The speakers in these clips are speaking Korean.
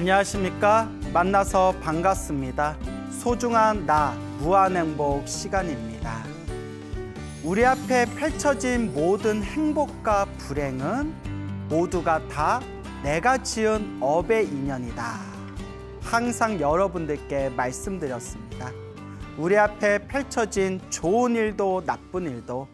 안녕하십니까. 만나서 반갑습니다. 소중한 나, 무한행복 시간입니다. 우리 앞에 펼쳐진 모든 행복과 불행은 모두가 다 내가 지은 업의 인연이다. 항상 여러분들께 말씀드렸습니다. 우리 앞에 펼쳐진 좋은 일도 나쁜 일도,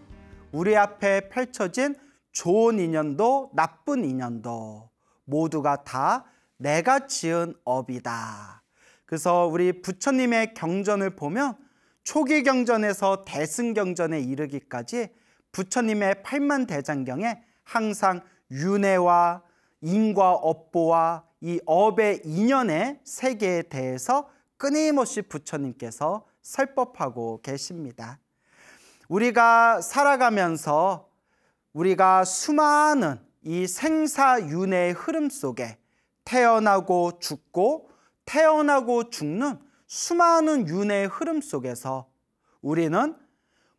우리 앞에 펼쳐진 좋은 인연도 나쁜 인연도 모두가 다 내가 지은 업이다. 그래서 우리 부처님의 경전을 보면 초기 경전에서 대승 경전에 이르기까지 부처님의 팔만 대장경에 항상 윤회와 인과 업보와 이 업의 인연의 세계에 대해서 끊임없이 부처님께서 설법하고 계십니다. 우리가 살아가면서 우리가 수많은 이 생사윤회의 흐름 속에 태어나고 죽고 태어나고 죽는 수많은 윤회의 흐름 속에서 우리는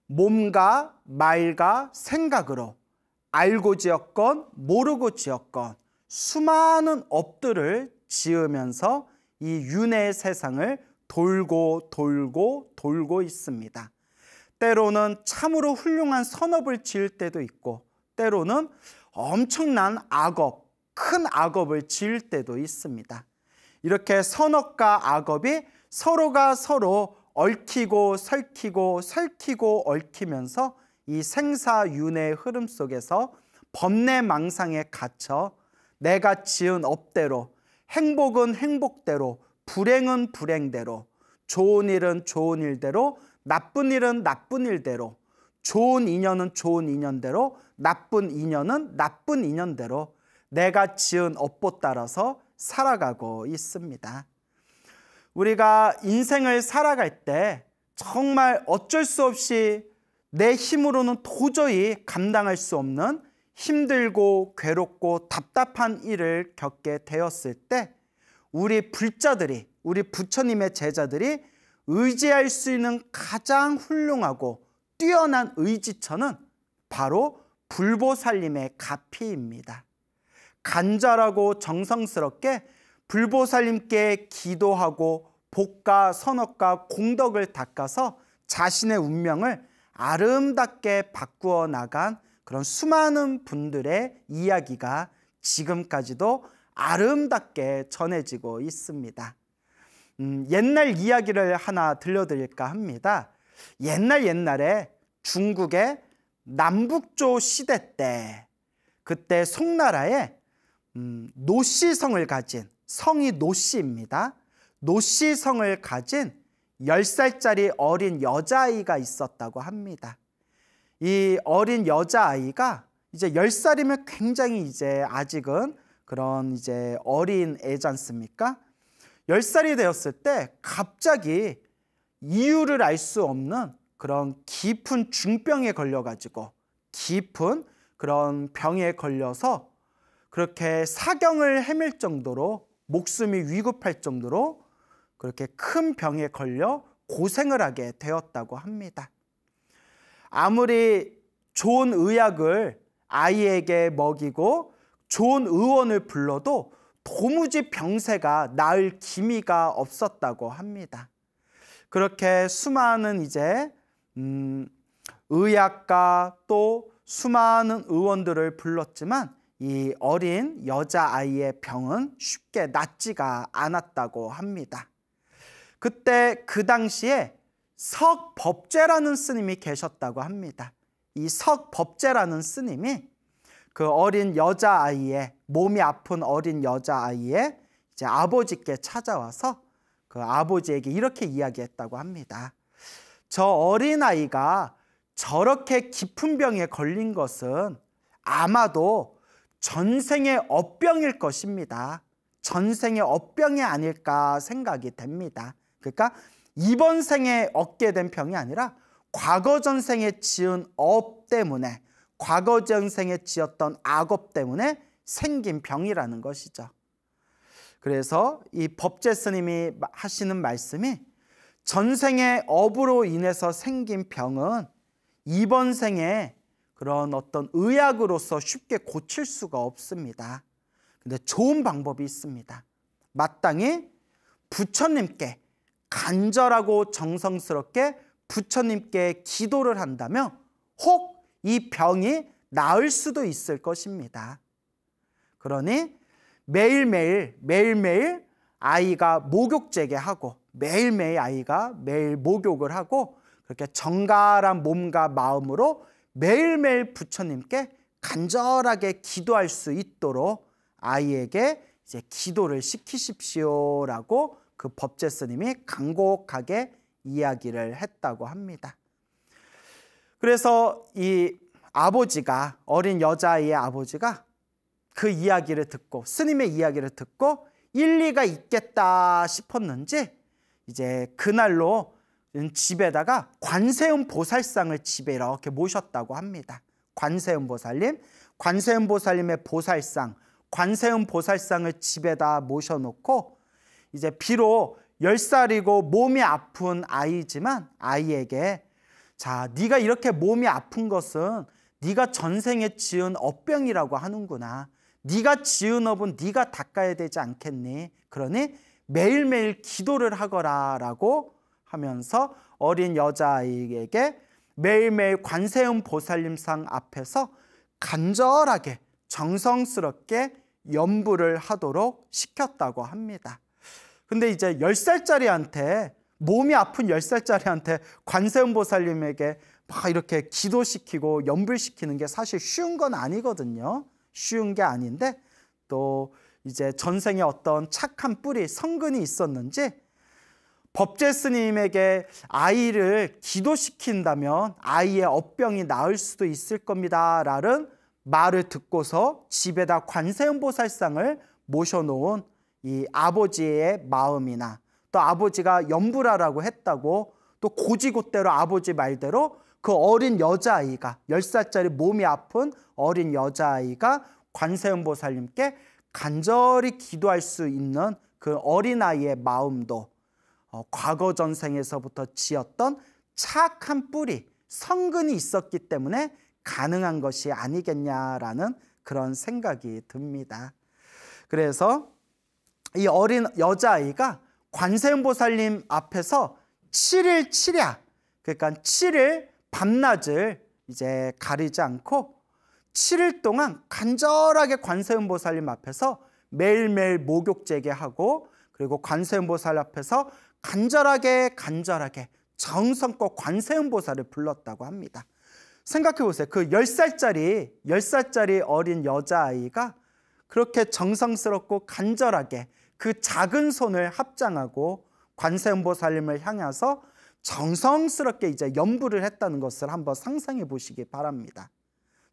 몸과 말과 생각으로 알고 지었건 모르고 지었건 수많은 업들을 지으면서 이 윤회의 세상을 돌고 돌고 돌고 있습니다. 때로는 참으로 훌륭한 선업을 지을 때도 있고 때로는 엄청난 악업, 큰 악업을 지을 때도 있습니다. 이렇게 선악과 악업이 서로가 서로 얽히고 설키고 설키고 얽히면서 이 생사윤회의 흐름 속에서 범례망상에 갇혀 내가 지은 업대로 행복은 행복대로 불행은 불행대로 좋은 일은 좋은 일대로 나쁜 일은 나쁜 일대로 좋은 인연은 좋은 인연대로 나쁜 인연은 나쁜 인연대로 내가 지은 업보 따라서 살아가고 있습니다. 우리가 인생을 살아갈 때 정말 어쩔 수 없이 내 힘으로는 도저히 감당할 수 없는 힘들고 괴롭고 답답한 일을 겪게 되었을 때 우리 불자들이 우리 부처님의 제자들이 의지할 수 있는 가장 훌륭하고 뛰어난 의지처는 바로 불보살림의 가피입니다. 간절하고 정성스럽게 불보살님께 기도하고 복과 선업과 공덕을 닦아서 자신의 운명을 아름답게 바꾸어 나간 그런 수많은 분들의 이야기가 지금까지도 아름답게 전해지고 있습니다. 음, 옛날 이야기를 하나 들려드릴까 합니다. 옛날 옛날에 중국의 남북조 시대 때 그때 송나라에 음, 노씨성을 가진 성이 노씨입니다. 노씨성을 가진 10살짜리 어린 여자아이가 있었다고 합니다. 이 어린 여자아이가 이제 10살이면 굉장히 이제 아직은 그런 이제 어린 애지 않습니까? 10살이 되었을 때 갑자기 이유를 알 수 없는 그런 깊은 중병에 걸려가지고 깊은 그런 병에 걸려서 그렇게 사경을 헤맬 정도로 목숨이 위급할 정도로 그렇게 큰 병에 걸려 고생을 하게 되었다고 합니다. 아무리 좋은 의약을 아이에게 먹이고 좋은 의원을 불러도 도무지 병세가 나을 기미가 없었다고 합니다. 그렇게 수많은 이제 음, 의학과 또 수많은 의원들을 불렀지만 이 어린 여자아이의 병은 쉽게 낫지가 않았다고 합니다. 그때 그 당시에 석법제라는 스님이 계셨다고 합니다. 이 석법제라는 스님이 그 어린 여자아이의 몸이 아픈 어린 여자아이의 이제 아버지께 찾아와서 그 아버지에게 이렇게 이야기했다고 합니다. 저 어린아이가 저렇게 깊은 병에 걸린 것은 아마도 전생의 업병일 것입니다. 전생의 업병이 아닐까 생각이 됩니다. 그러니까 이번 생에 얻게 된 병이 아니라 과거 전생에 지은 업 때문에 과거 전생에 지었던 악업 때문에 생긴 병이라는 것이죠. 그래서 이 법제 스님이 하시는 말씀이 전생의 업으로 인해서 생긴 병은 이번 생에 그런 어떤 의약으로서 쉽게 고칠 수가 없습니다. 근데 좋은 방법이 있습니다. 마땅히 부처님께 간절하고 정성스럽게 부처님께 기도를 한다면 혹 이 병이 나을 수도 있을 것입니다. 그러니 매일매일 매일매일 아이가 목욕 재개하고 매일매일 아이가 매일 목욕을 하고 그렇게 정갈한 몸과 마음으로 매일매일 부처님께 간절하게 기도할 수 있도록 아이에게 이제 기도를 시키십시오라고 그 법제 스님이 간곡하게 이야기를 했다고 합니다. 그래서 이 아버지가 어린 여자아이의 아버지가 그 이야기를 듣고 스님의 이야기를 듣고 일리가 있겠다 싶었는지 이제 그날로 집에다가 관세음 보살상을 집에 이렇게 모셨다고 합니다. 관세음 보살님, 관세음 보살님의 보살상, 관세음 보살상을 집에다 모셔놓고 이제 비록 1살이고 몸이 아픈 아이지만 아이에게 자, 네가 이렇게 몸이 아픈 것은 네가 전생에 지은 업병이라고 하는구나. 네가 지은 업은 네가 닦아야 되지 않겠니? 그러니 매일매일 기도를 하거라라고 하면서 어린 여자아이에게 매일매일 관세음 보살님상 앞에서 간절하게 정성스럽게 연부를 하도록 시켰다고 합니다. 근데 이제 10살짜리한테 몸이 아픈 10살짜리한테 관세음 보살님에게 막 이렇게 기도시키고 연불시키는 게 사실 쉬운 건 아니거든요. 쉬운 게 아닌데 또 이제 전생에 어떤 착한 뿌리, 성근이 있었는지 법제 스님에게 아이를 기도시킨다면 아이의 업병이 나을 수도 있을 겁니다. 라는 말을 듣고서 집에다 관세음보살상을 모셔놓은 이 아버지의 마음이나 또 아버지가 염불하라고 했다고 또 고지고대로 아버지 말대로 그 어린 여자아이가 열살짜리 몸이 아픈 어린 여자아이가 관세음보살님께 간절히 기도할 수 있는 그 어린아이의 마음도 어, 과거 전생에서부터 지었던 착한 뿌리, 성근이 있었기 때문에 가능한 것이 아니겠냐라는 그런 생각이 듭니다. 그래서 이 어린 여자아이가 관세음보살님 앞에서 7일 7야 그러니까 7일 밤낮을 이제 가리지 않고 7일 동안 간절하게 관세음보살님 앞에서 매일매일 목욕 재개하고 그리고 관세음보살 앞에서 간절하게 간절하게 정성껏 관세음보살을 불렀다고 합니다. 생각해 보세요. 그 10살짜리, 10살짜리 어린 여자아이가 그렇게 정성스럽고 간절하게 그 작은 손을 합장하고 관세음보살님을 향해서 정성스럽게 이제 연부를 했다는 것을 한번 상상해 보시기 바랍니다.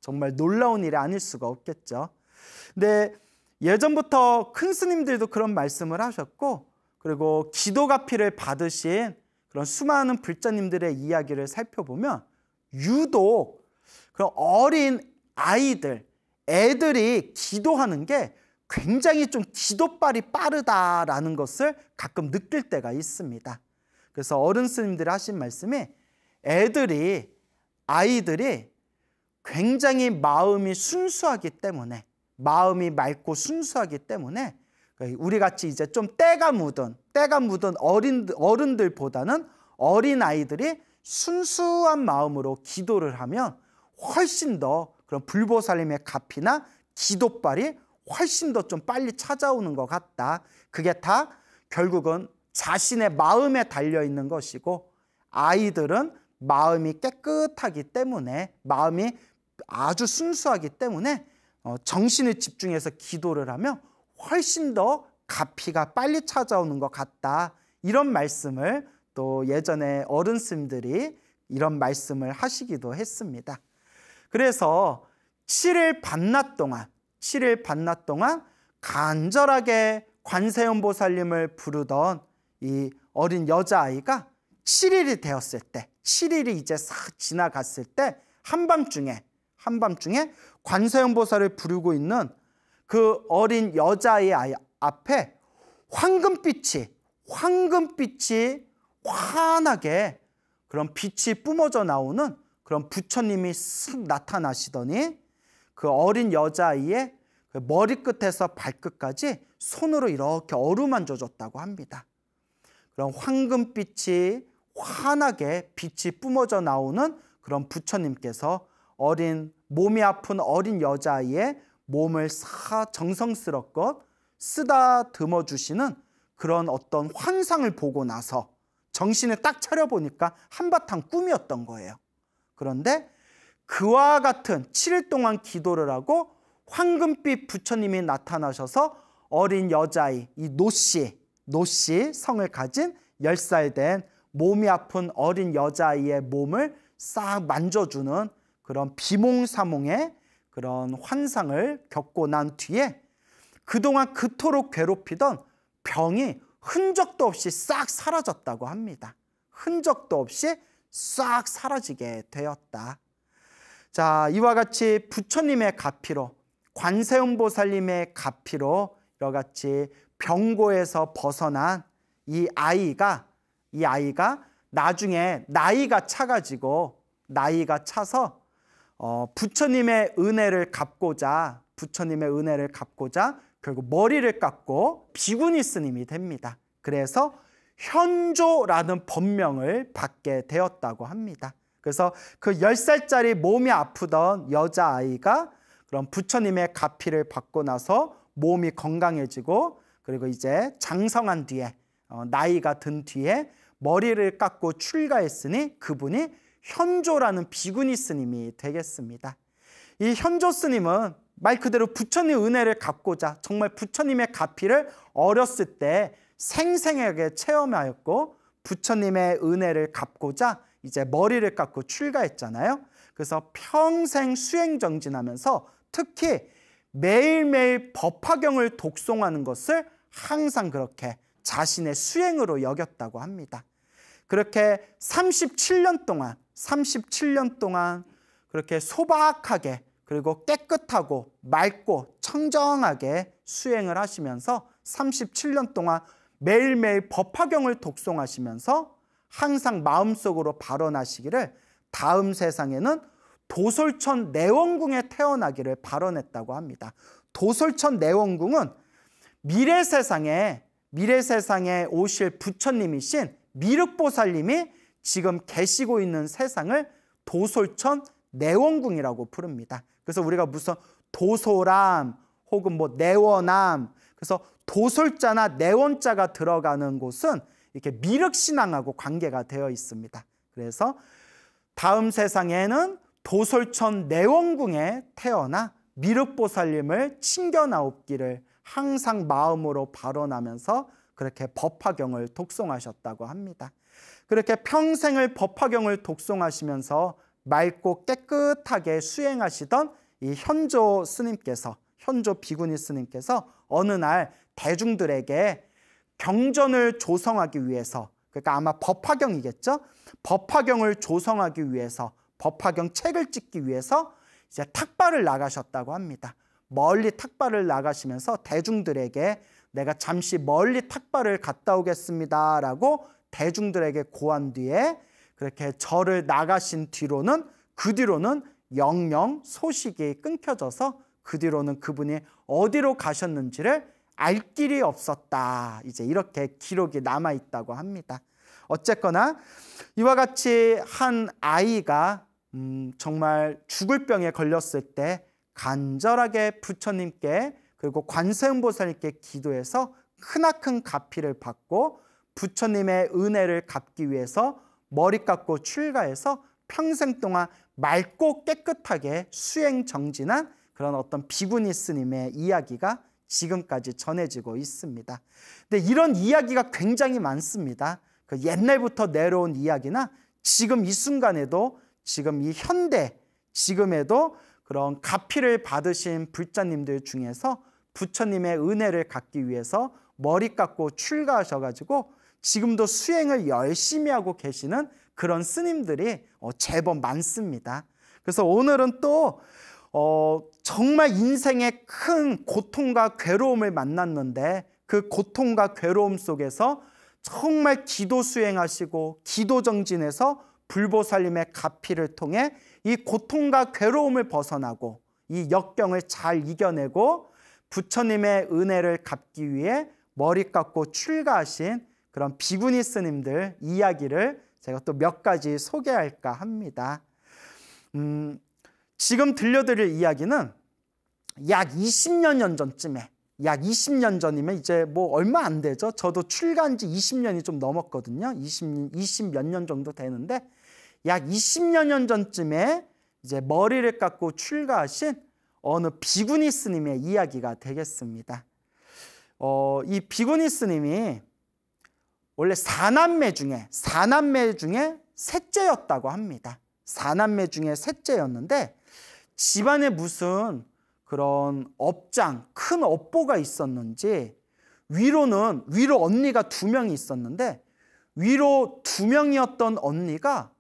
정말 놀라운 일이 아닐 수가 없겠죠. 근데 예전부터 큰 스님들도 그런 말씀을 하셨고 그리고 기도가피를 받으신 그런 수많은 불자님들의 이야기를 살펴보면 유독 그런 어린 아이들, 애들이 기도하는 게 굉장히 좀 기도빨이 빠르다라는 것을 가끔 느낄 때가 있습니다. 그래서 어른 스님들이 하신 말씀이 애들이 아이들이 굉장히 마음이 순수하기 때문에 마음이 맑고 순수하기 때문에 그러니까 우리 같이 이제 좀 때가 묻은 때가 묻은 어린 어른들보다는 어린 아이들이 순수한 마음으로 기도를 하면 훨씬 더 그런 불보살님의 값이나 기도빨이 훨씬 더 좀 빨리 찾아오는 것 같다. 그게 다 결국은 자신의 마음에 달려 있는 것이고 아이들은 마음이 깨끗하기 때문에 마음이 아주 순수하기 때문에 어, 정신을 집중해서 기도를 하면 훨씬 더 가피가 빨리 찾아오는 것 같다. 이런 말씀을 또 예전에 어른 스님들이 이런 말씀을 하시기도 했습니다. 그래서 7일 반낮 동안 7일 반낮 동안 간절하게 관세음 보살님을 부르던 이 어린 여자아이가 7일이 되었을 때 7일이 이제 싹 지나갔을 때 한밤중에 한밤중에 관세음 보살을 부르고 있는 그 어린 여자의 앞에 황금빛이 황금빛이 환하게 그런 빛이 뿜어져 나오는 그런 부처님이 쓱 나타나시더니 그 어린 여자아이의 그 머리끝에서 발끝까지 손으로 이렇게 어루만져줬다고 합니다. 그런 황금빛이 환하게 빛이 뿜어져 나오는 그런 부처님께서 어린 몸이 아픈 어린 여자아이의 몸을 사 정성스럽고 쓰다듬어 주시는 그런 어떤 환상을 보고 나서 정신을 딱 차려보니까 한바탕 꿈이었던 거예요. 그런데 그와 같은 7일 동안 기도를 하고 황금빛 부처님이 나타나셔서 어린 여자아이 이 노씨, 노씨 성을 가진 10살 된 몸이 아픈 어린 여자아이의 몸을 싹 만져주는 그런 비몽사몽의 그런 환상을 겪고 난 뒤에 그동안 그토록 괴롭히던 병이 흔적도 없이 싹 사라졌다고 합니다. 흔적도 없이 싹 사라지게 되었다. 자, 이와 같이 부처님의 가피로 관세음보살님의 가피로 이와 같이 병고에서 벗어난 이 아이가 이 아이가 나중에 나이가 차가지고 나이가 차서 어, 부처님의 은혜를 갚고자 부처님의 은혜를 갚고자 결국 머리를 깎고 비구니 스님이 됩니다. 그래서 현조라는 법명을 받게 되었다고 합니다. 그래서 그 열살짜리 몸이 아프던 여자아이가 그런 부처님의 가피를 받고 나서 몸이 건강해지고 그리고 이제 장성한 뒤에 어, 나이가 든 뒤에 머리를 깎고 출가했으니 그분이 현조라는 비구니 스님이 되겠습니다. 이 현조 스님은 말 그대로 부처님 은혜를 갚고자 정말 부처님의 가피를 어렸을 때 생생하게 체험하였고 부처님의 은혜를 갚고자 이제 머리를 깎고 출가했잖아요. 그래서 평생 수행정진하면서 특히 매일매일 법화경을 독송하는 것을 항상 그렇게 자신의 수행으로 여겼다고 합니다. 그렇게 37년 동안 37년 동안 그렇게 소박하게 그리고 깨끗하고 맑고 청정하게 수행을 하시면서 37년 동안 매일매일 법화경을 독송하시면서 항상 마음속으로 발언하시기를 다음 세상에는 도솔천 내원궁에 태어나기를 발언했다고 합니다. 도솔천 내원궁은 미래 세상에 미래 세상에 오실 부처님이신 미륵보살님이 지금 계시고 있는 세상을 도솔천 내원궁이라고 부릅니다. 그래서 우리가 무슨 도소람 혹은 뭐 내원함 그래서 도솔자나 내원자가 들어가는 곳은 이렇게 미륵신앙하고 관계가 되어 있습니다. 그래서 다음 세상에는 도솔천 내원궁에 태어나 미륵보살님을 친견하옵기를 항상 마음으로 발언하면서 그렇게 법화경을 독송하셨다고 합니다. 그렇게 평생을 법화경을 독송하시면서 맑고 깨끗하게 수행하시던 이 현조 스님께서 현조 비구니 스님께서 어느 날 대중들에게 경전을 조성하기 위해서 그러니까 아마 법화경이겠죠. 법화경을 조성하기 위해서 법화경 책을 찍기 위해서 이제 탁발을 나가셨다고 합니다. 멀리 탁발을 나가시면서 대중들에게 내가 잠시 멀리 탁발을 갔다 오겠습니다라고 대중들에게 고한 뒤에 그렇게 절을 나가신 뒤로는 그 뒤로는 영영 소식이 끊겨져서 그 뒤로는 그분이 어디로 가셨는지를 알 길이 없었다. 이제 이렇게 기록이 남아 있다고 합니다. 어쨌거나 이와 같이 한 아이가 음, 정말 죽을 병에 걸렸을 때 간절하게 부처님께 그리고 관세음보살님께 기도해서 크나큰 가피를 받고 부처님의 은혜를 갚기 위해서 머리 깎고 출가해서 평생 동안 맑고 깨끗하게 수행 정진한 그런 어떤 비구니 스님의 이야기가 지금까지 전해지고 있습니다. 근데 이런 이야기가 굉장히 많습니다. 그 옛날부터 내려온 이야기나 지금 이 순간에도 지금 이 현대 지금에도 그런 가피를 받으신 불자님들 중에서 부처님의 은혜를 갖기 위해서 머리 깎고 출가하셔가지고 지금도 수행을 열심히 하고 계시는 그런 스님들이 어, 제법 많습니다. 그래서 오늘은 또 어, 정말 인생의 큰 고통과 괴로움을 만났는데 그 고통과 괴로움 속에서 정말 기도 수행하시고 기도 정진에서 불보살님의 가피를 통해 이 고통과 괴로움을 벗어나고 이 역경을 잘 이겨내고 부처님의 은혜를 갚기 위해 머리 깎고 출가하신 그런 비구니스님들 이야기를 제가 또 몇 가지 소개할까 합니다. 음, 지금 들려드릴 이야기는 약 20년 전쯤에 약 20년 전이면 이제 뭐 얼마 안 되죠. 저도 출간 지 20년이 좀 넘었거든요. 20, 20몇년 정도 되는데 약 20여 년 전쯤에 이제 머리를 깎고 출가하신 어느 비구니스님의 이야기가 되겠습니다. 어, 이 비구니스님이 원래 사남매 중에 사남매 중에 셋째였다고 합니다. 사남매 중에 셋째였는데 집안에 무슨 그런 업장 큰 업보가 있었는지 위로는 위로 언니가 두 명이 있었는데 위로 두 명이었던 언니가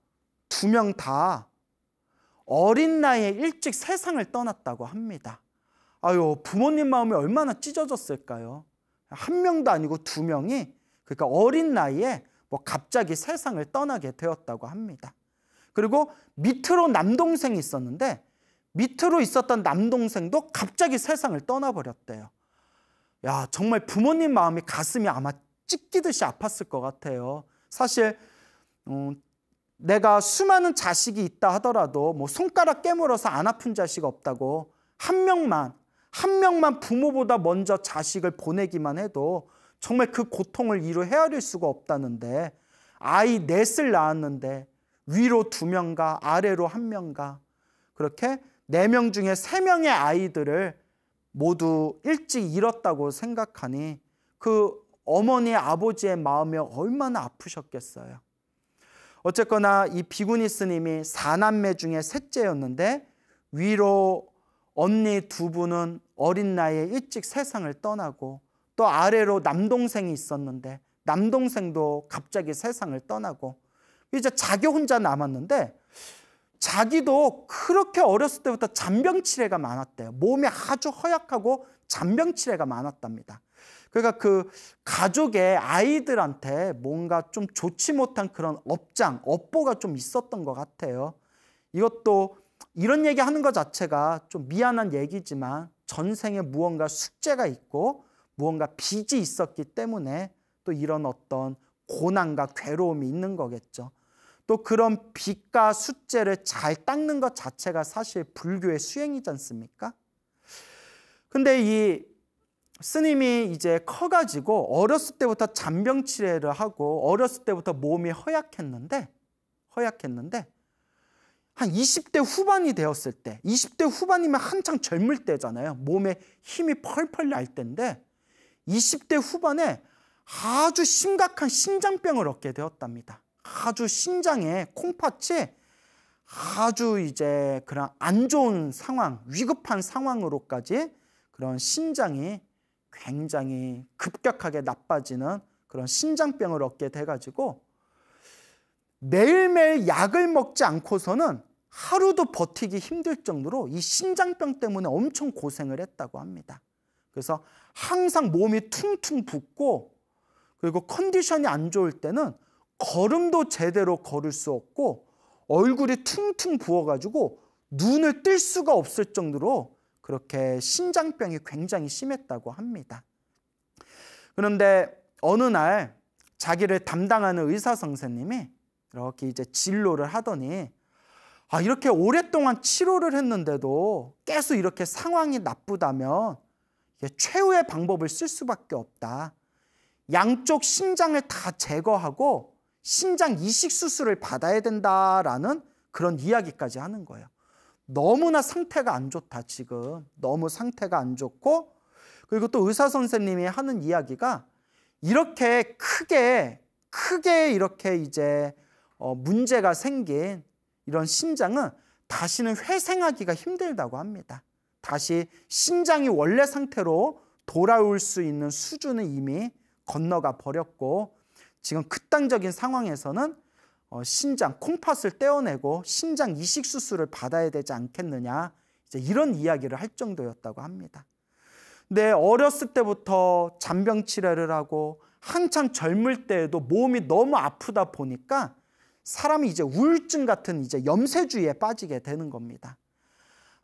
두 명 다 어린 나이에 일찍 세상을 떠났다고 합니다. 아유 부모님 마음이 얼마나 찢어졌을까요? 한 명도 아니고 두 명이 그러니까 어린 나이에 뭐 갑자기 세상을 떠나게 되었다고 합니다. 그리고 밑으로 남동생이 있었는데 밑으로 있었던 남동생도 갑자기 세상을 떠나버렸대요. 야, 정말 부모님 마음이 가슴이 아마 찢기듯이 아팠을 것 같아요. 사실 음, 내가 수많은 자식이 있다 하더라도 뭐 손가락 깨물어서 안 아픈 자식 없다고 한 명만 한 명만 부모보다 먼저 자식을 보내기만 해도 정말 그 고통을 이루 헤아릴 수가 없다는데 아이 넷을 낳았는데 위로 두 명과 아래로 한 명과 그렇게 네 명 중에 세 명의 아이들을 모두 일찍 잃었다고 생각하니 그 어머니 아버지의 마음이 얼마나 아프셨겠어요. 어쨌거나 이 비구니 스님이 사남매 중에 셋째였는데 위로 언니 두 분은 어린 나이에 일찍 세상을 떠나고 또 아래로 남동생이 있었는데 남동생도 갑자기 세상을 떠나고 이제 자기 혼자 남았는데 자기도 그렇게 어렸을 때부터 잔병치레가 많았대요. 몸이 아주 허약하고 잔병치레가 많았답니다. 그러니까 그 가족의 아이들한테 뭔가 좀 좋지 못한 그런 업장, 업보가 좀 있었던 것 같아요. 이것도 이런 얘기 하는 것 자체가 좀 미안한 얘기지만 전생에 무언가 숙제가 있고 무언가 빚이 있었기 때문에 또 이런 어떤 고난과 괴로움이 있는 거겠죠. 또 그런 빚과 숫제를 잘 닦는 것 자체가 사실 불교의 수행이지 않습니까? 근데 이 스님이 이제 커가지고 어렸을 때부터 잔병 치레를 하고 어렸을 때부터 몸이 허약했는데 허약했는데 한 20대 후반이 되었을 때 20대 후반이면 한창 젊을 때잖아요. 몸에 힘이 펄펄 날 때인데 20대 후반에 아주 심각한 심장병을 얻게 되었답니다. 아주 신장에 콩팥이 아주 이제 그런 안 좋은 상황, 위급한 상황으로까지 그런 신장이 굉장히 급격하게 나빠지는 그런 신장병을 얻게 돼가지고 매일매일 약을 먹지 않고서는 하루도 버티기 힘들 정도로 이 신장병 때문에 엄청 고생을 했다고 합니다. 그래서 항상 몸이 퉁퉁 붓고 그리고 컨디션이 안 좋을 때는 걸음도 제대로 걸을 수 없고 얼굴이 퉁퉁 부어가지고 눈을 뜰 수가 없을 정도로 그렇게 신장병이 굉장히 심했다고 합니다. 그런데 어느 날 자기를 담당하는 의사 선생님이 이렇게 이제 진료를 하더니 아, 이렇게 오랫동안 치료를 했는데도 계속 이렇게 상황이 나쁘다면 최후의 방법을 쓸 수밖에 없다. 양쪽 신장을 다 제거하고 신장 이식 수술을 받아야 된다라는 그런 이야기까지 하는 거예요. 너무나 상태가 안 좋다 지금 너무 상태가 안 좋고 그리고 또 의사 선생님이 하는 이야기가 이렇게 크게 크게 이렇게 이제 어, 문제가 생긴 이런 신장은 다시는 회생하기가 힘들다고 합니다. 다시 신장이 원래 상태로 돌아올 수 있는 수준은 이미 건너가 버렸고 지금 극단적인 상황에서는 어, 신장 콩팥을 떼어내고 신장 이식 수술을 받아야 되지 않겠느냐 이제 이런 이야기를 할 정도였다고 합니다. 근데 어렸을 때부터 잔병 치레를 하고 한참 젊을 때에도 몸이 너무 아프다 보니까 사람이 이제 우울증 같은 이제 염세주의에 빠지게 되는 겁니다.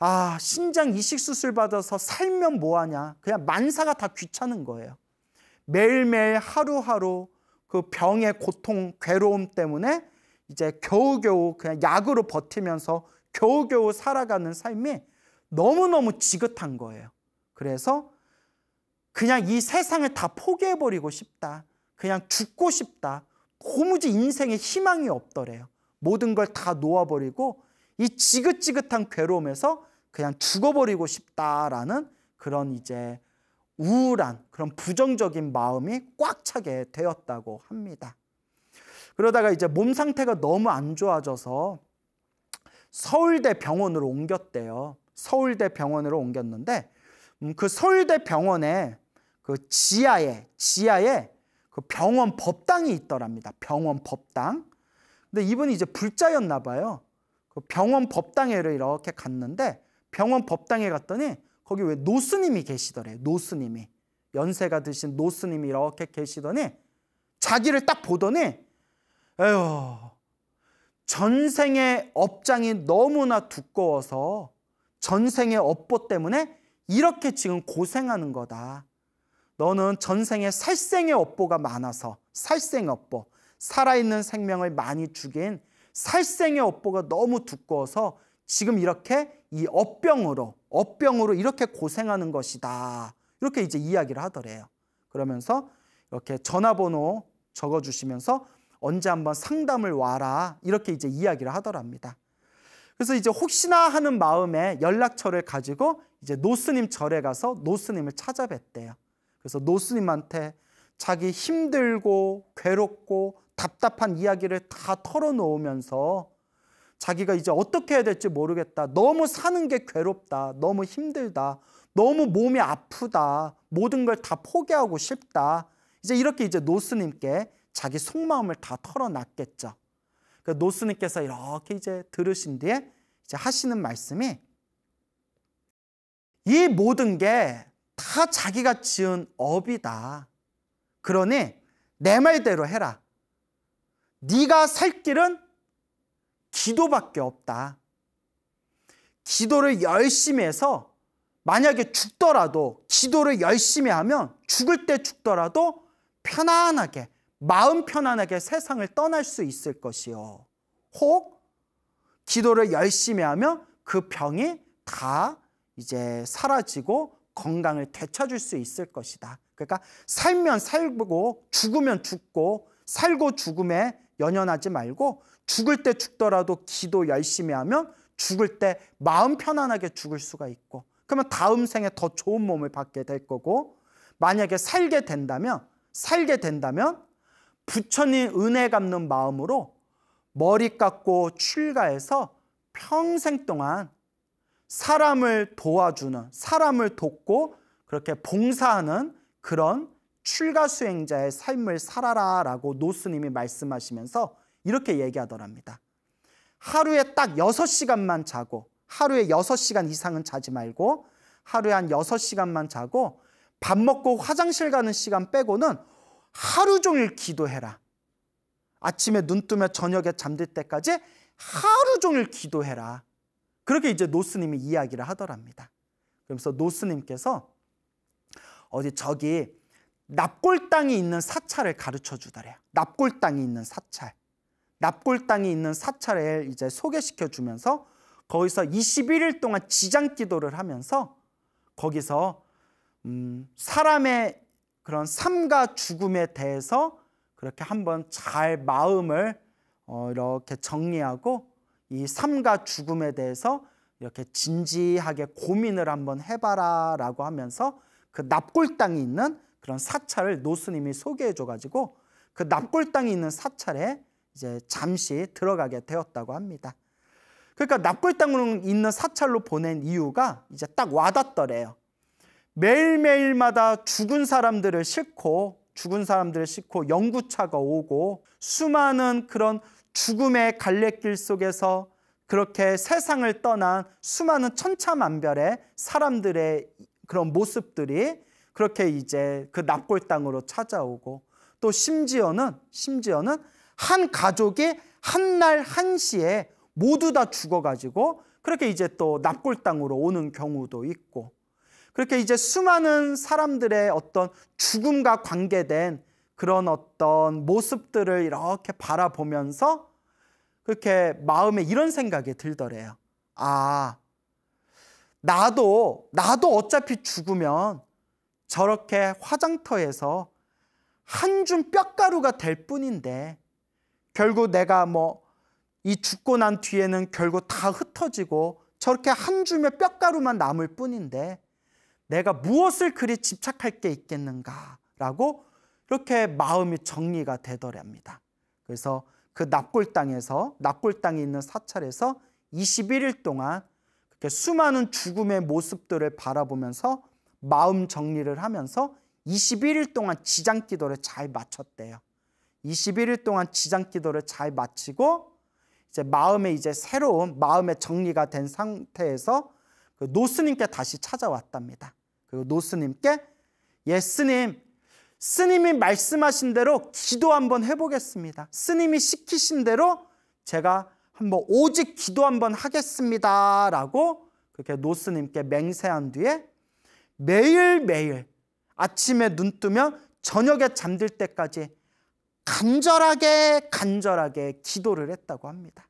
아, 신장 이식 수술 받아서 살면 뭐하냐. 그냥 만사가 다 귀찮은 거예요. 매일매일 하루하루 그 병의 고통, 괴로움 때문에 이제 겨우겨우 그냥 약으로 버티면서 겨우겨우 살아가는 삶이 너무너무 지긋한 거예요. 그래서 그냥 이 세상을 다 포기해버리고 싶다. 그냥 죽고 싶다. 고무지 인생에 희망이 없더래요. 모든 걸 다 놓아버리고 이 지긋지긋한 괴로움에서 그냥 죽어버리고 싶다라는 그런 이제 우울한 그런 부정적인 마음이 꽉 차게 되었다고 합니다. 그러다가 이제 몸 상태가 너무 안 좋아져서 서울대 병원으로 옮겼대요. 서울대 병원으로 옮겼는데 음, 그 서울대 병원에 그 지하에 지하에 그 병원 법당이 있더랍니다. 병원 법당. 근데 이분이 이제 불자였나 봐요. 그 병원 법당에를 이렇게 갔는데 병원 법당에 갔더니 거기 왜 노스님이 계시더래요. 노스님이. 연세가 드신 노스님이 이렇게 계시더니 자기를 딱 보더니 에휴 전생의 업장이 너무나 두꺼워서 전생의 업보 때문에 이렇게 지금 고생하는 거다. 너는 전생에 살생의 업보가 많아서 살생 업보 살아있는 생명을 많이 죽인 살생의 업보가 너무 두꺼워서 지금 이렇게 이 업병으로 업병으로 이렇게 고생하는 것이다. 이렇게 이제 이야기를 하더래요. 그러면서 이렇게 전화번호 적어 주시면서 언제 한번 상담을 와라. 이렇게 이제 이야기를 하더랍니다. 그래서 이제 혹시나 하는 마음에 연락처를 가지고 이제 노스님 절에 가서 노스님을 찾아뵀대요. 그래서 노스님한테 자기 힘들고 괴롭고 답답한 이야기를 다 털어놓으면서 자기가 이제 어떻게 해야 될지 모르겠다. 너무 사는 게 괴롭다. 너무 힘들다. 너무 몸이 아프다. 모든 걸 다 포기하고 싶다. 이제 이렇게 이제 노스님께 자기 속마음을 다 털어놨겠죠. 그 노스님께서 이렇게 이제 들으신 뒤에 이제 하시는 말씀이 이 모든 게 다 자기가 지은 업이다. 그러니 내 말대로 해라. 네가 살 길은 기도밖에 없다. 기도를 열심히 해서 만약에 죽더라도 기도를 열심히 하면 죽을 때 죽더라도 편안하게 마음 편안하게 세상을 떠날 수 있을 것이요. 혹 기도를 열심히 하면 그 병이 다 이제 사라지고 건강을 되찾을 수 있을 것이다. 그러니까 살면 살고 죽으면 죽고 살고 죽음에 연연하지 말고 죽을 때 죽더라도 기도 열심히 하면 죽을 때 마음 편안하게 죽을 수가 있고 그러면 다음 생에 더 좋은 몸을 받게 될 거고 만약에 살게 된다면 살게 된다면 부처님 은혜 갚는 마음으로 머리 깎고 출가해서 평생 동안 사람을 도와주는 사람을 돕고 그렇게 봉사하는 그런 출가 수행자의 삶을 살아라라고 노스님이 말씀하시면서 이렇게 얘기하더랍니다. 하루에 딱 6시간만 자고 하루에 6시간 이상은 자지 말고 하루에 한 6시간만 자고 밥 먹고 화장실 가는 시간 빼고는 하루 종일 기도해라. 아침에 눈 뜨며 저녁에 잠들 때까지 하루 종일 기도해라. 그렇게 이제 노스님이 이야기를 하더랍니다. 그러면서 노스님께서 어디 저기 납골당이 있는 사찰을 가르쳐 주더래요. 납골당이 있는 사찰. 납골 땅이 있는 사찰에 이제 소개시켜 주면서 거기서 21일 동안 지장 기도를 하면서 거기서 음 사람의 그런 삶과 죽음에 대해서 그렇게 한번 잘 마음을 어 이렇게 정리하고 이 삶과 죽음에 대해서 이렇게 진지하게 고민을 한번 해봐라라고 하면서 그 납골 땅이 있는 그런 사찰을 노스님이 소개해 줘가지고 그 납골 땅이 있는 사찰에 이제 잠시 들어가게 되었다고 합니다. 그러니까 납골 땅으로 있는 사찰로 보낸 이유가 이제 딱 와닿더래요. 매일매일마다 죽은 사람들을 싣고 죽은 사람들을 싣고 연구차가 오고 수많은 그런 죽음의 갈래길 속에서 그렇게 세상을 떠난 수많은 천차만별의 사람들의 그런 모습들이 그렇게 이제 그 납골 땅으로 찾아오고 또 심지어는 심지어는 한 가족이 한 날 한시에 모두 다 죽어가지고 그렇게 이제 또 납골 땅으로 오는 경우도 있고 그렇게 이제 수많은 사람들의 어떤 죽음과 관계된 그런 어떤 모습들을 이렇게 바라보면서 그렇게 마음에 이런 생각이 들더래요. 아, 나도, 나도 어차피 죽으면 저렇게 화장터에서 한 줌 뼈가루가 될 뿐인데 결국 내가 뭐 이 죽고 난 뒤에는 결국 다 흩어지고 저렇게 한 줌의 뼈가루만 남을 뿐인데 내가 무엇을 그리 집착할 게 있겠는가라고 이렇게 마음이 정리가 되더랍니다. 그래서 그 납골 당에서 납골 당에 있는 사찰에서 21일 동안 그렇게 수많은 죽음의 모습들을 바라보면서 마음 정리를 하면서 21일 동안 지장 기도를 잘 마쳤대요. 21일 동안 지장 기도를 잘 마치고 이제 마음에 이제 새로운 마음의 정리가 된 상태에서 그 노스님께 다시 찾아왔답니다. 그리고 노스님께 예 스님 스님이 말씀하신 대로 기도 한번 해보겠습니다. 스님이 시키신 대로 제가 한번 오직 기도 한번 하겠습니다. 라고 그렇게 노스님께 맹세한 뒤에 매일매일 아침에 눈 뜨면 저녁에 잠들 때까지 간절하게 간절하게 기도를 했다고 합니다.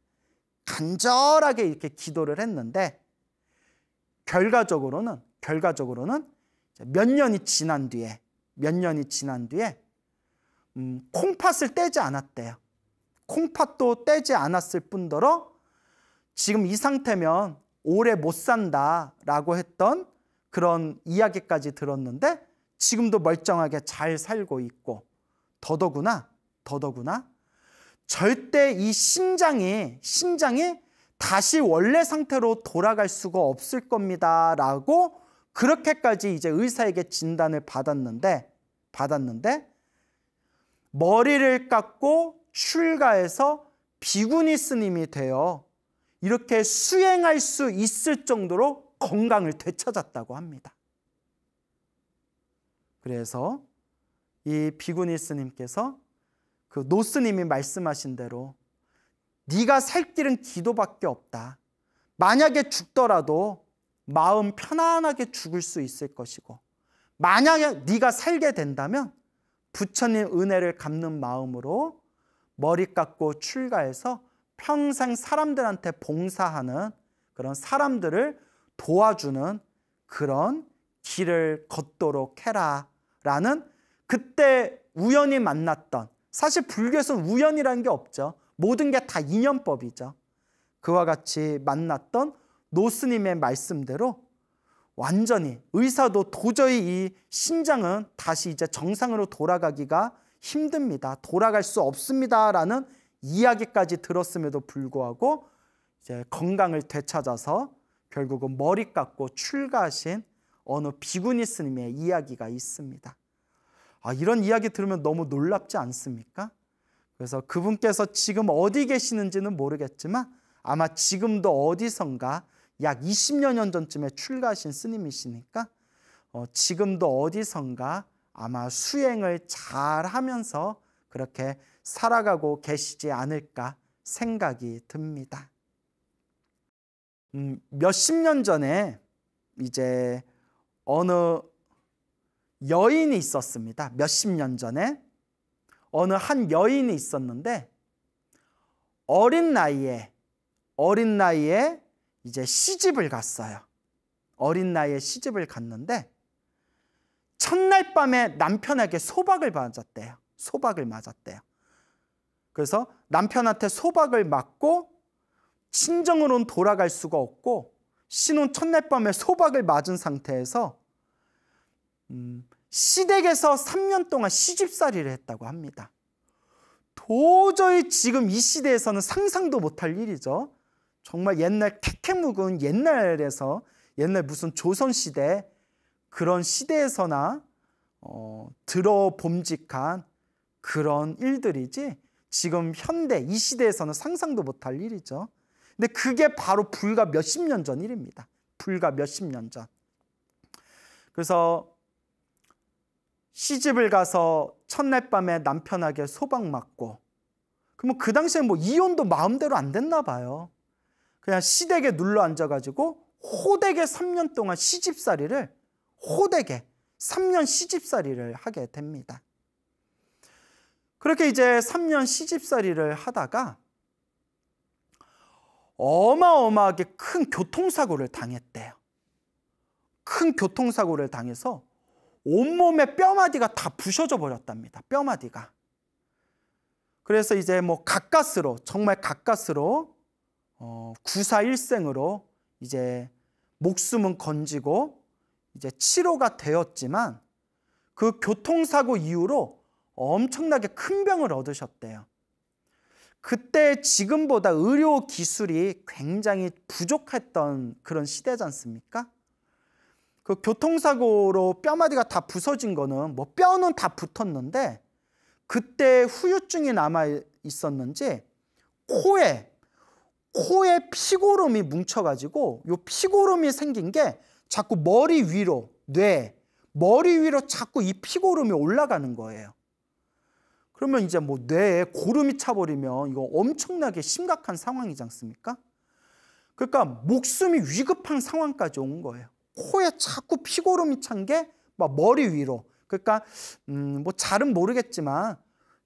간절하게 이렇게 기도를 했는데 결과적으로는 결과적으로는 몇 년이 지난 뒤에 몇 년이 지난 뒤에 음, 콩팥을 떼지 않았대요. 콩팥도 떼지 않았을 뿐더러 지금 이 상태면 오래 못 산다라고 했던 그런 이야기까지 들었는데 지금도 멀쩡하게 잘 살고 있고 더더구나 더더구나 절대 이 신장이 신장이 다시 원래 상태로 돌아갈 수가 없을 겁니다라고 그렇게까지 이제 의사에게 진단을 받았는데 받았는데 머리를 깎고 출가해서 비구니 스님이 되어 이렇게 수행할 수 있을 정도로 건강을 되찾았다고 합니다. 그래서 이 비구니 스님께서 그 노스님이 말씀하신 대로 네가 살 길은 기도밖에 없다. 만약에 죽더라도 마음 편안하게 죽을 수 있을 것이고 만약에 네가 살게 된다면 부처님 은혜를 갚는 마음으로 머리 깎고 출가해서 평생 사람들한테 봉사하는 그런 사람들을 도와주는 그런 길을 걷도록 해라 라는 그때 우연히 만났던 사실 불교에서는 우연이라는 게 없죠. 모든 게 다 인연법이죠. 그와 같이 만났던 노스님의 말씀대로 완전히 의사도 도저히 이 신장은 다시 이제 정상으로 돌아가기가 힘듭니다. 돌아갈 수 없습니다라는 이야기까지 들었음에도 불구하고 이제 건강을 되찾아서 결국은 머리 깎고 출가하신 어느 비구니 스님의 이야기가 있습니다. 아, 이런 이야기 들으면 너무 놀랍지 않습니까? 그래서 그분께서 지금 어디 계시는지는 모르겠지만 아마 지금도 어디선가 약 20년 전쯤에 출가하신 스님이시니까 어, 지금도 어디선가 아마 수행을 잘 하면서 그렇게 살아가고 계시지 않을까 생각이 듭니다. 음, 몇십 년 전에 이제 어느 여인이 있었습니다. 몇십 년 전에 어느 한 여인이 있었는데 어린 나이에 어린 나이에 이제 시집을 갔어요. 어린 나이에 시집을 갔는데 첫날 밤에 남편에게 소박을 맞았대요. 소박을 맞았대요. 그래서 남편한테 소박을 맞고 친정으로는 돌아갈 수가 없고 신혼 첫날 밤에 소박을 맞은 상태에서 시댁에서 3년 동안 시집살이를 했다고 합니다. 도저히 지금 이 시대에서는 상상도 못할 일이죠. 정말 옛날 캐캐묵은 옛날에서 옛날 무슨 조선시대 그런 시대에서나 어, 들어봄직한 그런 일들이지 지금 현대 이 시대에서는 상상도 못할 일이죠. 근데 그게 바로 불과 몇십 년 전 일입니다. 불과 몇십 년 전. 그래서 시집을 가서 첫날밤에 남편에게 소박맞고 그러면 그 당시에 뭐 이혼도 마음대로 안 됐나 봐요. 그냥 시댁에 눌러 앉아가지고 호되게 3년 동안 시집살이를 호되게 3년 시집살이를 하게 됩니다. 그렇게 이제 3년 시집살이를 하다가 어마어마하게 큰 교통사고를 당했대요. 큰 교통사고를 당해서 온몸에 뼈마디가 다 부셔져 버렸답니다. 뼈마디가. 그래서 이제 뭐 가까스로 정말 가까스로 어, 구사일생으로 이제 목숨은 건지고 이제 치료가 되었지만 그 교통사고 이후로 엄청나게 큰 병을 얻으셨대요. 그때 지금보다 의료 기술이 굉장히 부족했던 그런 시대지 않습니까? 그 교통사고로 뼈마디가 다 부서진 거는 뭐 뼈는 다 붙었는데 그때 후유증이 남아 있었는지 코에 코에 피고름이 뭉쳐가지고 요 피고름이 생긴 게 자꾸 머리 위로 뇌 머리 위로 자꾸 이 피고름이 올라가는 거예요. 그러면 이제 뭐 뇌에 고름이 차버리면 이거 엄청나게 심각한 상황이지 않습니까? 그러니까 목숨이 위급한 상황까지 온 거예요. 코에 자꾸 피고름이 찬 게막 뭐 머리 위로. 그러니까 음, 뭐 잘은 모르겠지만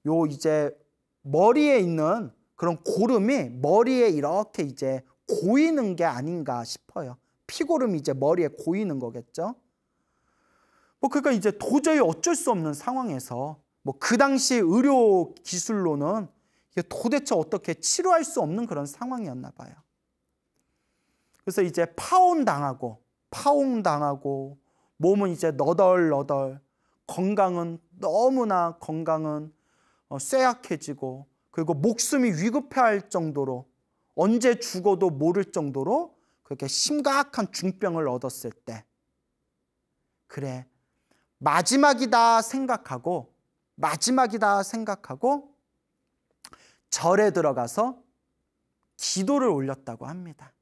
요 이제 머리에 있는 그런 고름이 머리에 이렇게 이제 고이는 게 아닌가 싶어요. 피고름이 이제 머리에 고이는 거겠죠. 뭐 그러니까 이제 도저히 어쩔 수 없는 상황에서 뭐 그 당시 의료 기술로는 이게 도대체 어떻게 치료할 수 없는 그런 상황이었나 봐요. 그래서 이제 파혼 당하고 파옹당하고 몸은 이제 너덜너덜 건강은 너무나 건강은 어, 쇠약해지고 그리고 목숨이 위급해할 정도로 언제 죽어도 모를 정도로 그렇게 심각한 중병을 얻었을 때 그래 마지막이다 생각하고 마지막이다 생각하고 절에 들어가서 기도를 올렸다고 합니다.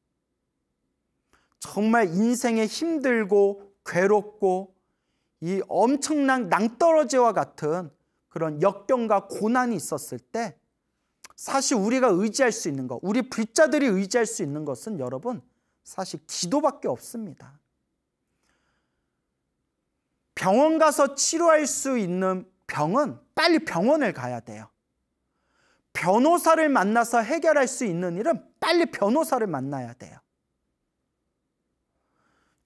정말 인생에 힘들고 괴롭고 이 엄청난 낭떠러지와 같은 그런 역경과 고난이 있었을 때 사실 우리가 의지할 수 있는 것, 우리 불자들이 의지할 수 있는 것은 여러분 사실 기도밖에 없습니다. 병원 가서 치료할 수 있는 병은 빨리 병원을 가야 돼요. 변호사를 만나서 해결할 수 있는 일은 빨리 변호사를 만나야 돼요.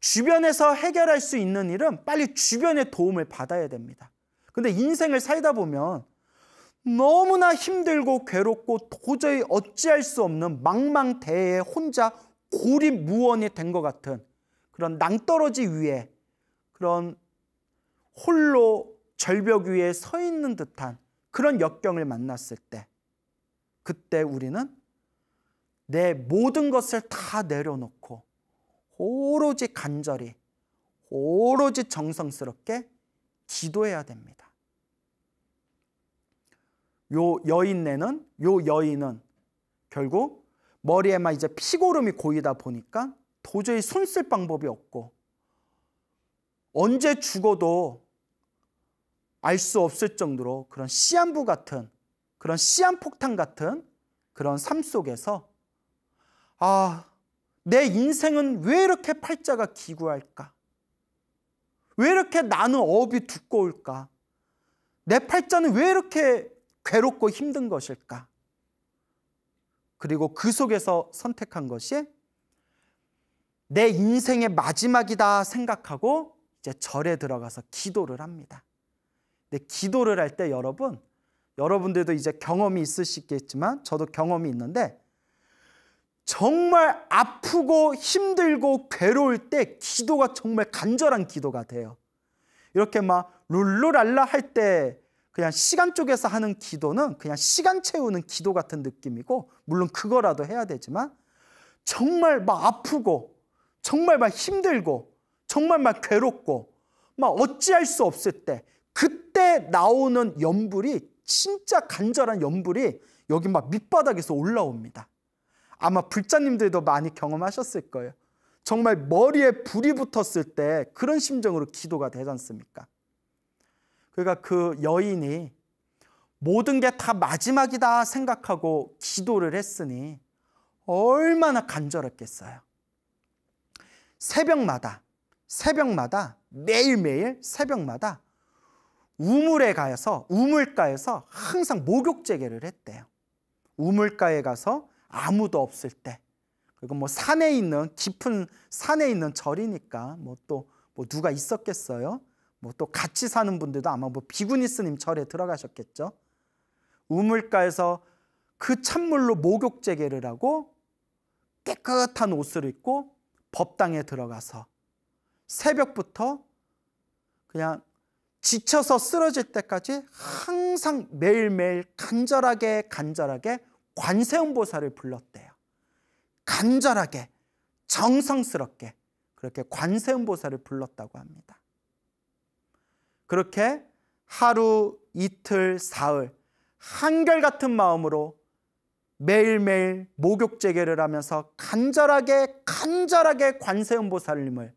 주변에서 해결할 수 있는 일은 빨리 주변의 도움을 받아야 됩니다. 근데 인생을 살다 보면 너무나 힘들고 괴롭고 도저히 어찌할 수 없는 망망대해에 혼자 고립무원이 된 것 같은 그런 낭떠러지 위에 그런 홀로 절벽 위에 서 있는 듯한 그런 역경을 만났을 때 그때 우리는 내 모든 것을 다 내려놓고 오로지 간절히 오로지 정성스럽게 기도해야 됩니다. 요 여인네는 요 여인은 결국 머리에만 이제 피고름이 고이다 보니까 도저히 손쓸 방법이 없고 언제 죽어도 알 수 없을 정도로 그런 씨안부 같은 그런 씨안폭탄 같은 그런 삶 속에서 아내 인생은 왜 이렇게 팔자가 기구할까? 왜 이렇게 나는 업이 두꺼울까? 내 팔자는 왜 이렇게 괴롭고 힘든 것일까? 그리고 그 속에서 선택한 것이 내 인생의 마지막이다 생각하고 이제 절에 들어가서 기도를 합니다. 근데 기도를 할 때 여러분, 여러분들도 이제 경험이 있으시겠지만 저도 경험이 있는데 정말 아프고 힘들고 괴로울 때 기도가 정말 간절한 기도가 돼요. 이렇게 막 룰루랄라 할 때 그냥 시간 쪽에서 하는 기도는 그냥 시간 채우는 기도 같은 느낌이고 물론 그거라도 해야 되지만 정말 막 아프고 정말 막 힘들고 정말 막 괴롭고 막 어찌할 수 없을 때 그때 나오는 연불이 진짜 간절한 연불이 여기 막 밑바닥에서 올라옵니다. 아마 불자님들도 많이 경험하셨을 거예요. 정말 머리에 불이 붙었을 때 그런 심정으로 기도가 되지 않습니까? 그러니까 그 여인이 모든 게 다 마지막이다 생각하고 기도를 했으니 얼마나 간절했겠어요. 새벽마다, 새벽마다, 매일매일 새벽마다 우물에 가서, 우물가에서 항상 목욕제계를 했대요. 우물가에 가서 아무도 없을 때 그리고 뭐 산에 있는 깊은 산에 있는 절이니까 뭐 또뭐 뭐 누가 있었겠어요? 뭐 또 같이 사는 분들도 아마 뭐 비구니 스님 절에 들어가셨겠죠. 우물가에서 그 찬물로 목욕 재개를 하고 깨끗한 옷을 입고 법당에 들어가서 새벽부터 그냥 지쳐서 쓰러질 때까지 항상 매일매일 간절하게 간절하게 관세음보살을 불렀대요. 간절하게 정성스럽게 그렇게 관세음보살을 불렀다고 합니다. 그렇게 하루, 이틀, 사흘 한결같은 마음으로 매일매일 목욕제계를 하면서 간절하게 간절하게 관세음보살님을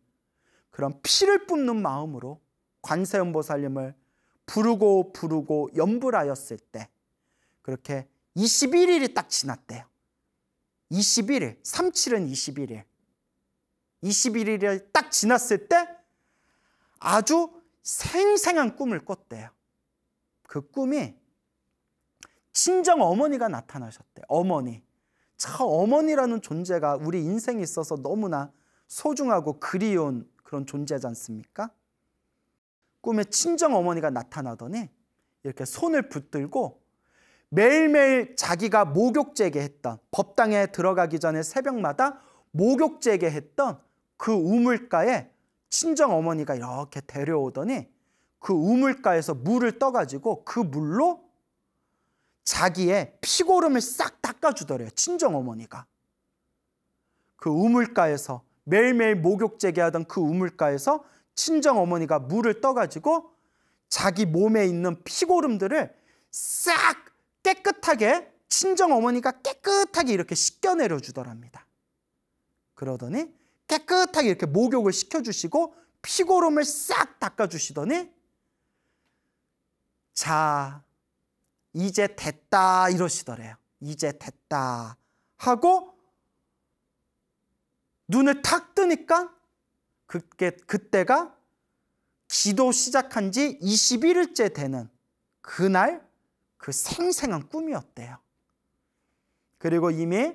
그런 피를 뿜는 마음으로 관세음보살님을 부르고 부르고 염불하였을 때 그렇게 21일이 딱 지났대요. 21일, 37은 21일. 21일이 딱 지났을 때 아주 생생한 꿈을 꿨대요. 그 꿈이 친정 어머니가 나타나셨대. 어머니. 참 어머니라는 존재가 우리 인생에 있어서 너무나 소중하고 그리운 그런 존재지 않습니까? 꿈에 친정 어머니가 나타나더니 이렇게 손을 붙들고 매일매일 자기가 목욕제게 했던 법당에 들어가기 전에 새벽마다 목욕제게 했던 그 우물가에 친정 어머니가 이렇게 데려오더니 그 우물가에서 물을 떠가지고 그 물로 자기의 피고름을 싹 닦아주더래요. 친정 어머니가. 그 우물가에서 매일매일 목욕제게 하던 그 우물가에서 친정 어머니가 물을 떠가지고 자기 몸에 있는 피고름들을 싹 깨끗하게 친정 어머니가 깨끗하게 이렇게 씻겨내려 주더랍니다. 그러더니 깨끗하게 이렇게 목욕을 시켜주시고 피고름을 싹 닦아주시더니 자 이제 됐다 이러시더래요. 이제 됐다 하고 눈을 탁 뜨니까 그게 그때가 기도 시작한 지 21일째 되는 그날 그 생생한 꿈이었대요. 그리고 이미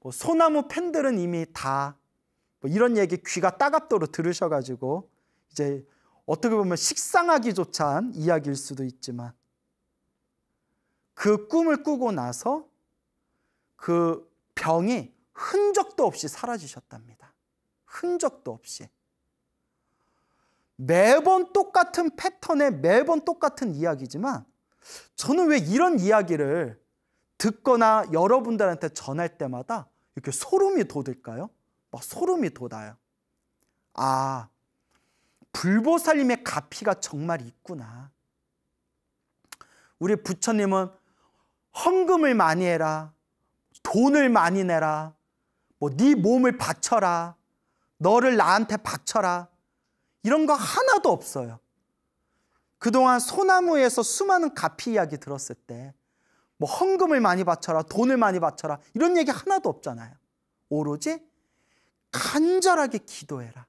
뭐 소나무 팬들은 이미 다뭐 이런 얘기 귀가 따갑도록 들으셔가지고 이제 어떻게 보면 식상하기조차 한 이야기일 수도 있지만 그 꿈을 꾸고 나서 그 병이 흔적도 없이 사라지셨답니다. 흔적도 없이. 매번 똑같은 패턴에 매번 똑같은 이야기지만 저는 왜 이런 이야기를 듣거나 여러분들한테 전할 때마다 이렇게 소름이 돋을까요? 막 소름이 돋아요. 아, 불보살님의 가피가 정말 있구나. 우리 부처님은 헌금을 많이 해라, 돈을 많이 내라, 뭐 네 몸을 바쳐라, 너를 나한테 바쳐라 이런 거 하나도 없어요. 그동안 소나무에서 수많은 가피 이야기 들었을 때 뭐 헌금을 많이 바쳐라 돈을 많이 바쳐라 이런 얘기 하나도 없잖아요. 오로지 간절하게 기도해라.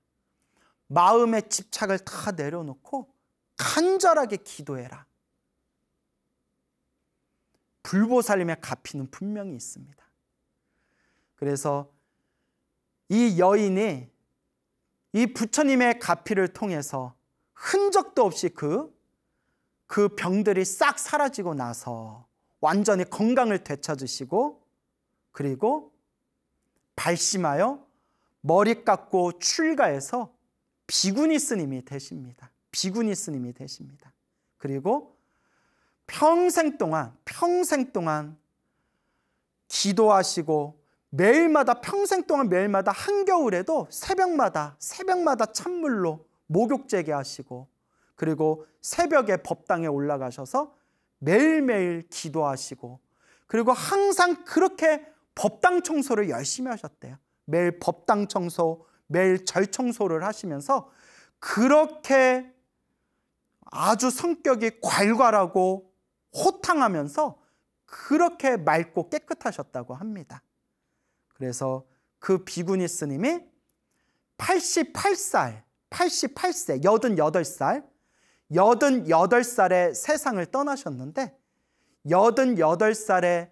마음의 집착을 다 내려놓고 간절하게 기도해라. 불보살림의 가피는 분명히 있습니다. 그래서 이 여인이 이 부처님의 가피를 통해서 흔적도 없이 그그 병들이 싹 사라지고 나서 완전히 건강을 되찾으시고 그리고 발심하여 머리 깎고 출가해서 비구니 스님이 되십니다. 비구니 스님이 되십니다. 그리고 평생 동안 평생 동안 기도하시고 매일마다 평생 동안 매일마다 한겨울에도 새벽마다 새벽마다 찬물로 목욕 제게 하시고 그리고 새벽에 법당에 올라가셔서 매일매일 기도하시고 그리고 항상 그렇게 법당 청소를 열심히 하셨대요. 매일 법당 청소, 매일 절 청소를 하시면서 그렇게 아주 성격이 괄괄하고 호탕하면서 그렇게 맑고 깨끗하셨다고 합니다. 그래서 그 비구니스님이 88살, 88세, 88살 8 8 살에 세상을 떠나셨는데 8 8 살에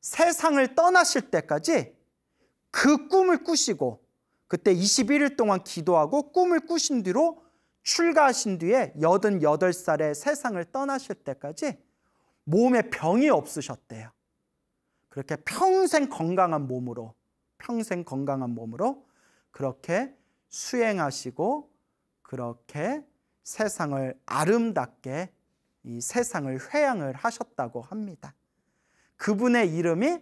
세상을 떠나실 때까지 그 꿈을 꾸시고 그때 21일 동안 기도하고 꿈을 꾸신 뒤로 출가하신 뒤에 88살에 세상을 떠나실 때까지 몸에 병이 없으셨대요. 그렇게 평생 건강한 몸으로, 평생 건강한 몸으로 그렇게 수행하시고 그렇게 세상을 아름답게 이 세상을 회양을 하셨다고 합니다. 그분의 이름이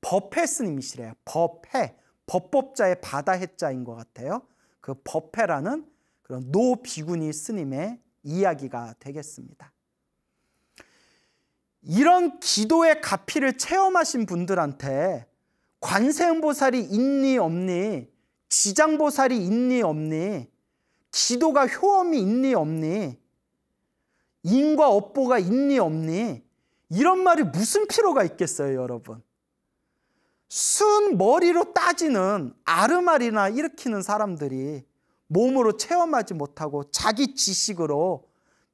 법회 스님이시래요. 법회, 법법자의 바다 해자인 것 같아요. 그 법회라는 그런 노비구니 스님의 이야기가 되겠습니다. 이런 기도의 가피를 체험하신 분들한테 관세음보살이 있니 없니 지장보살이 있니 없니 지도가 효험이 있니 없니? 인과 업보가 있니 없니? 이런 말이 무슨 필요가 있겠어요, 여러분? 순 머리로 따지는 아르마리나 일으키는 사람들이 몸으로 체험하지 못하고 자기 지식으로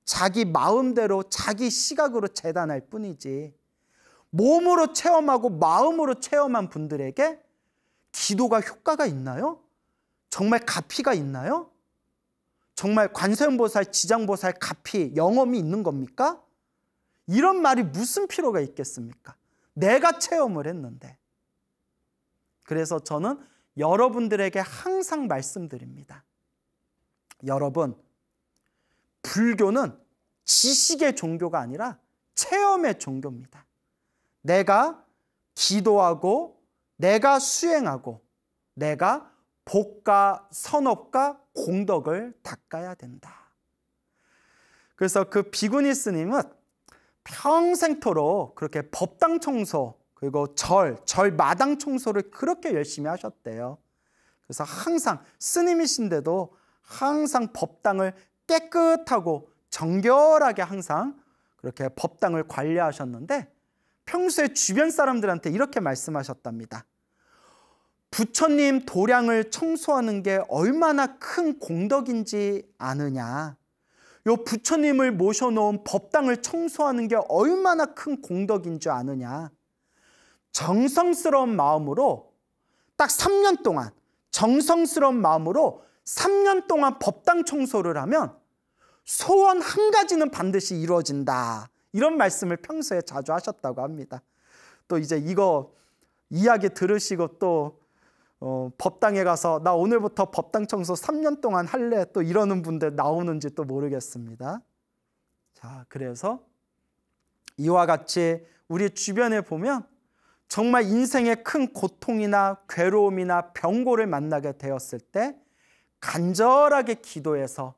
자기 마음대로 자기 시각으로 재단할 뿐이지 몸으로 체험하고 마음으로 체험한 분들에게 기도가 효과가 있나요? 정말 가피가 있나요? 정말 관세음보살, 지장보살, 가피, 영험이 있는 겁니까? 이런 말이 무슨 필요가 있겠습니까? 내가 체험을 했는데. 그래서 저는 여러분들에게 항상 말씀드립니다. 여러분, 불교는 지식의 종교가 아니라 체험의 종교입니다. 내가 기도하고, 내가 수행하고, 내가 복과 선업과 공덕을 닦아야 된다. 그래서 그 비구니 스님은 평생토록 그렇게 법당 청소 그리고 절, 절 마당 청소를 그렇게 열심히 하셨대요. 그래서 항상 스님이신데도 항상 법당을 깨끗하고 정결하게 항상 그렇게 법당을 관리하셨는데 평소에 주변 사람들한테 이렇게 말씀하셨답니다. 부처님 도량을 청소하는 게 얼마나 큰 공덕인지 아느냐. 요 부처님을 모셔놓은 법당을 청소하는 게 얼마나 큰 공덕인 줄 아느냐. 정성스러운 마음으로 딱 3년 동안 정성스러운 마음으로 3년 동안 법당 청소를 하면 소원 한 가지는 반드시 이루어진다. 이런 말씀을 평소에 자주 하셨다고 합니다. 또 이제 이거 이야기 들으시고 또 어, 법당에 가서 나 오늘부터 법당 청소 3년 동안 할래 또 이러는 분들 나오는지 또 모르겠습니다. 자, 그래서 이와 같이 우리 주변에 보면 정말 인생의 큰 고통이나 괴로움이나 병고를 만나게 되었을 때 간절하게 기도해서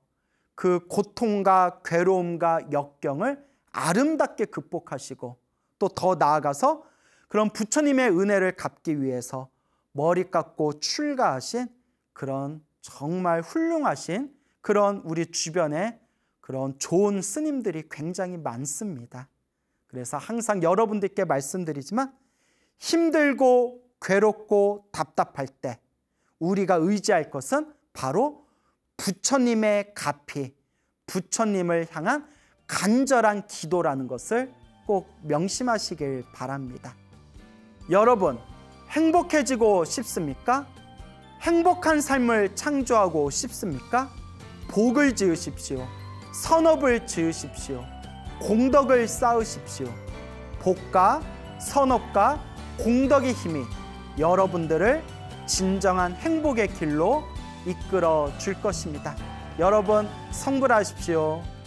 그 고통과 괴로움과 역경을 아름답게 극복하시고 또 더 나아가서 그런 부처님의 은혜를 갚기 위해서 머리 깎고 출가하신 그런 정말 훌륭하신 그런 우리 주변에 그런 좋은 스님들이 굉장히 많습니다. 그래서 항상 여러분들께 말씀드리지만 힘들고 괴롭고 답답할 때 우리가 의지할 것은 바로 부처님의 가피, 부처님을 향한 간절한 기도라는 것을 꼭 명심하시길 바랍니다. 여러분, 행복해지고 싶습니까? 행복한 삶을 창조하고 싶습니까? 복을 지으십시오. 선업을 지으십시오. 공덕을 쌓으십시오. 복과 선업과 공덕의 힘이 여러분들을 진정한 행복의 길로 이끌어 줄 것입니다. 여러분, 성불하십시오.